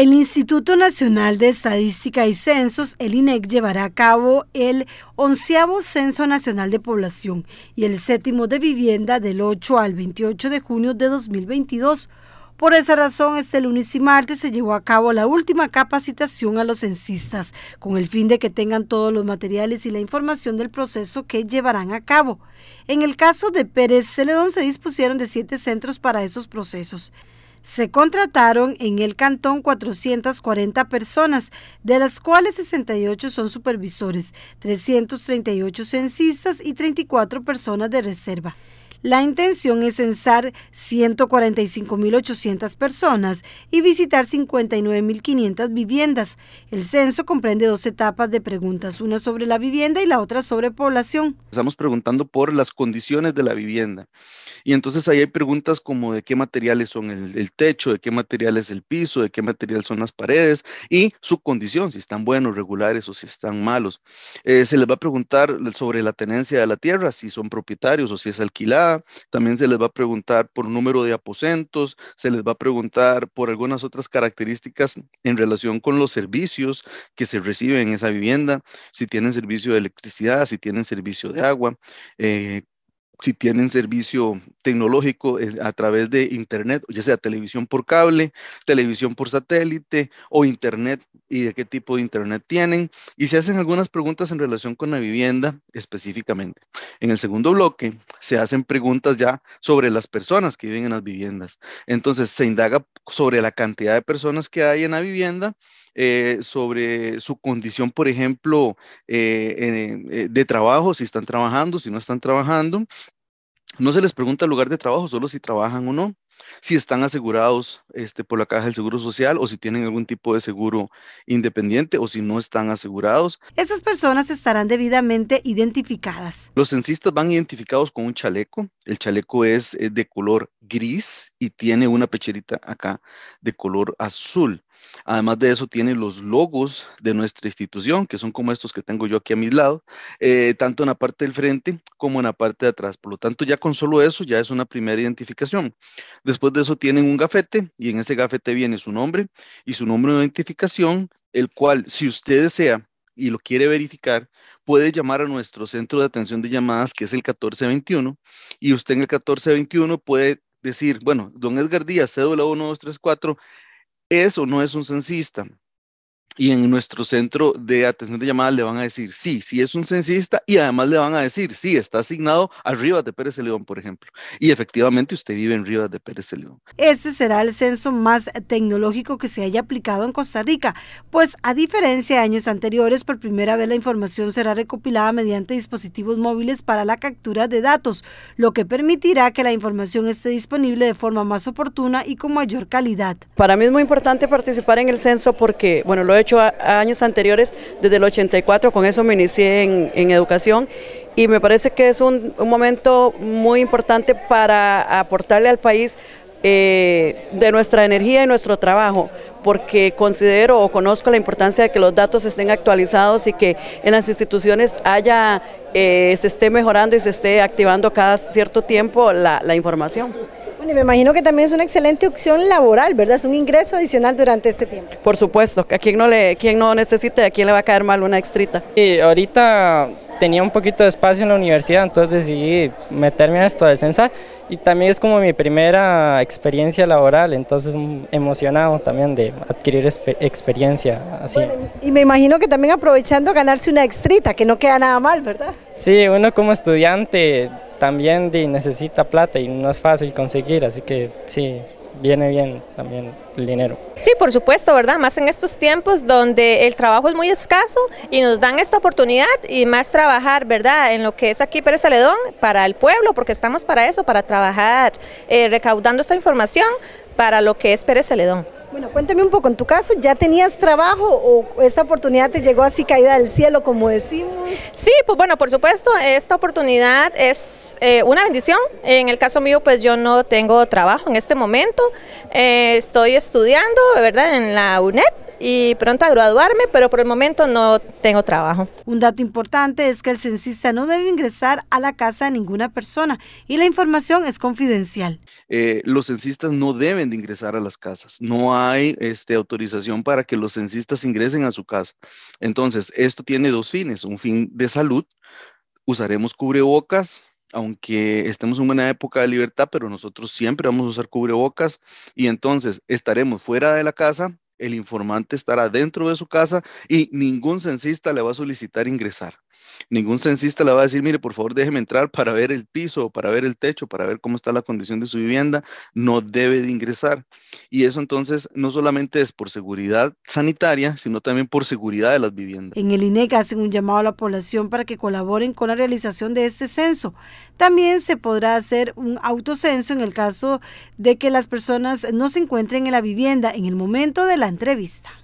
El Instituto Nacional de Estadística y Censos, el INEC, llevará a cabo el onceavo Censo Nacional de Población y el séptimo de Vivienda del 8 al 28 de junio de 2022. Por esa razón, este lunes y martes se llevó a cabo la última capacitación a los censistas, con el fin de que tengan todos los materiales y la información del proceso que llevarán a cabo. En el caso de Pérez Celedón se dispusieron de siete centros para esos procesos. Se contrataron en el cantón 440 personas, de las cuales 68 son supervisores, 338 censistas y 34 personas de reserva. La intención es censar 145.800 personas y visitar 59.500 viviendas. El censo comprende dos etapas de preguntas, una sobre la vivienda y la otra sobre población. Estamos preguntando por las condiciones de la vivienda. Y entonces ahí hay preguntas como de qué materiales son el, techo, de qué material es el piso, de qué material son las paredes y su condición, si están buenos, regulares o si están malos. Eh, se les va a preguntar sobre la tenencia de la tierra, si son propietarios o si es alquilada también se les va a preguntar por número de aposentos, se les va a preguntar por algunas otras características en relación con los servicios que se reciben en esa vivienda, si tienen servicio de electricidad, si tienen servicio de agua, eh, si tienen servicio tecnológico eh, a través de Internet, ya sea televisión por cable, televisión por satélite o Internet y de qué tipo de Internet tienen. Y se hacen algunas preguntas en relación con la vivienda específicamente. En el segundo bloque se hacen preguntas ya sobre las personas que viven en las viviendas. Entonces se indaga sobre la cantidad de personas que hay en la vivienda, eh, sobre su condición, por ejemplo, eh, eh, de trabajo, si están trabajando, si no están trabajando, no se les pregunta el lugar de trabajo, solo si trabajan o no, si están asegurados este, por la caja del Seguro Social o si tienen algún tipo de seguro independiente o si no están asegurados. Esas personas estarán debidamente identificadas. Los censistas van identificados con un chaleco. El chaleco es eh, de color gris y tiene una pecherita acá de color azul. Además de eso, tiene los logos de nuestra institución, que son como estos que tengo yo aquí a mi lado eh, tanto en la parte del frente como en la parte de atrás. Por lo tanto, ya con solo eso, ya es una primera identificación. Después de eso, tienen un gafete y en ese gafete viene su nombre y su número de identificación, el cual, si usted desea y lo quiere verificar, puede llamar a nuestro centro de atención de llamadas, que es el 1421, y usted en el 1421 puede decir, bueno, don Edgar Díaz, cédula 1234, ¿es o no es un censista? Y en nuestro centro de atención de llamadas le van a decir, sí, sí es un censista y además le van a decir, sí, está asignado a Rivas de Pérez de León, por ejemplo. Y efectivamente usted vive en Rivas de Pérez de León. Este será el censo más tecnológico que se haya aplicado en Costa Rica, pues a diferencia de años anteriores, por primera vez la información será recopilada mediante dispositivos móviles para la captura de datos, lo que permitirá que la información esté disponible de forma más oportuna y con mayor calidad. Para mí es muy importante participar en el censo porque, bueno, lo he hecho años anteriores, desde el 84, con eso me inicié en, educación y me parece que es un, momento muy importante para aportarle al país eh, de nuestra energía y nuestro trabajo, porque considero o conozco la importancia de que los datos estén actualizados y que en las instituciones haya, eh, se esté mejorando y se esté activando cada cierto tiempo la información y me imagino que también es una excelente opción laboral, ¿verdad? Es un ingreso adicional durante este tiempo. Por supuesto, a quién no, le, y no necesite, a quién le va a caer mal una extrita. Y ahorita tenía un poquito de espacio en la universidad, entonces decidí meterme a esto de CENSA y también es como mi primera experiencia laboral, entonces emocionado también de adquirir experiencia. Así. y me imagino que también aprovechando ganarse una extrita, que no queda nada mal, ¿verdad? Sí, uno como estudiante también necesita plata y no es fácil conseguir, así que sí, viene bien también el dinero. Sí, por supuesto, ¿verdad? Más en estos tiempos donde el trabajo es muy escaso y nos dan esta oportunidad y más trabajar, ¿verdad? En lo que es aquí Pérez Aledón, para el pueblo, porque estamos para eso, para trabajar eh, recaudando esta información para lo que es Pérez Celedón. Bueno, cuéntame un poco, en tu caso, ¿ya tenías trabajo o esta oportunidad te llegó así caída del cielo, como decimos? Sí, pues bueno, por supuesto, esta oportunidad es eh, una bendición. En el caso mío, pues yo no tengo trabajo en este momento. Eh, estoy estudiando, ¿verdad?, en la UNED, y pronto a graduarme, pero por el momento no tengo trabajo. Un dato importante es que el censista no debe ingresar a la casa de ninguna persona y la información es confidencial. Eh, los censistas no deben de ingresar a las casas, no hay este, autorización para que los censistas ingresen a su casa. Entonces, esto tiene dos fines, un fin de salud, usaremos cubrebocas, aunque estemos en una época de libertad, pero nosotros siempre vamos a usar cubrebocas y entonces estaremos fuera de la casa el informante estará dentro de su casa y ningún censista le va a solicitar ingresar. Ningún censista le va a decir, mire, por favor, déjeme entrar para ver el piso, para ver el techo, para ver cómo está la condición de su vivienda. No debe de ingresar. Y eso entonces no solamente es por seguridad sanitaria, sino también por seguridad de las viviendas. En el INEC hacen un llamado a la población para que colaboren con la realización de este censo. También se podrá hacer un autocenso en el caso de que las personas no se encuentren en la vivienda en el momento de la entrevista.